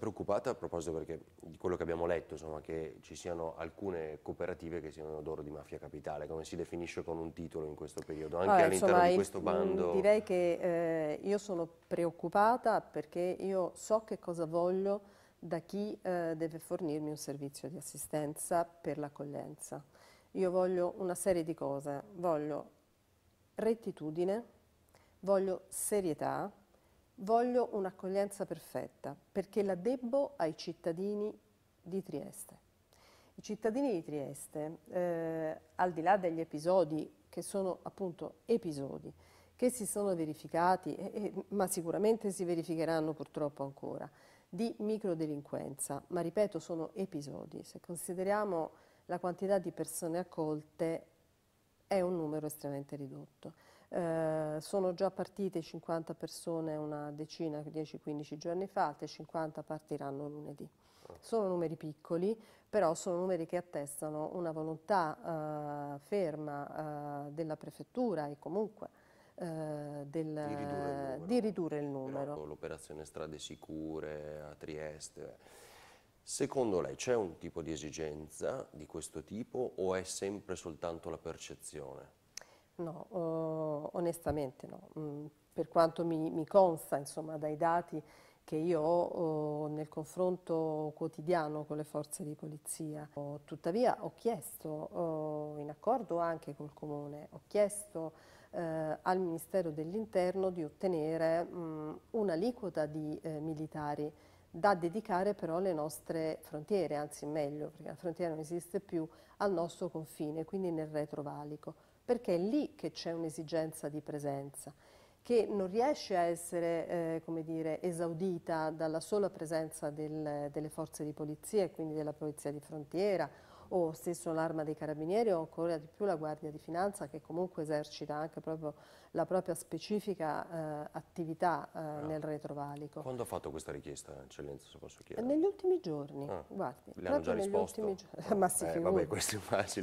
preoccupata a proposito perché di quello che abbiamo letto, insomma, che ci siano alcune cooperative che siano d'oro di mafia capitale, come si definisce con un titolo in questo periodo, anche allora, all'interno di questo bando? Direi che eh, io sono preoccupata perché io so che cosa voglio da chi eh, deve fornirmi un servizio di assistenza per l'accoglienza. Io voglio una serie di cose, voglio rettitudine, voglio serietà, Voglio un'accoglienza perfetta perché la debbo ai cittadini di Trieste. I cittadini di Trieste, eh, al di là degli episodi che sono appunto episodi, che si sono verificati, eh, eh, ma sicuramente si verificheranno purtroppo ancora, di microdelinquenza, ma ripeto sono episodi, se consideriamo la quantità di persone accolte è un numero estremamente ridotto. Eh, sono già partite 50 persone una decina, 10-15 giorni fa, altre 50 partiranno lunedì. Sono numeri piccoli, però sono numeri che attestano una volontà eh, ferma eh, della prefettura e comunque eh, del, di, ridurre di, ridurre il numero. L'operazione Strade Sicure a Trieste Secondo lei c'è un tipo di esigenza di questo tipo o è sempre soltanto la percezione? No, oh, onestamente no. Mm, per quanto mi, mi consta insomma, dai dati che io ho oh, nel confronto quotidiano con le forze di polizia. tuttavia ho chiesto, eh, in accordo anche col Comune, ho chiesto eh, al Ministero dell'Interno di ottenere mh, mm, un'aliquota di eh, militari da dedicare però alle nostre frontiere, anzi meglio, perché la frontiera non esiste più, al nostro confine, quindi nel retrovalico, perché è lì che c'è un'esigenza di presenza che non riesce a essere eh, dire, esaudita dalla sola presenza del, delle forze di polizia e quindi della polizia di frontiera o stesso l'Arma dei Carabinieri o ancora di più la Guardia di Finanza che comunque esercita anche proprio la propria specifica eh, attività eh, no. nel retrovalico. Quando ha fatto questa richiesta, eccellenza, se posso chiedere? Negli ultimi giorni, ah. guardi. Le hanno già risposto? Ultimi... No. Ma si eh, Vabbè, questo è facile.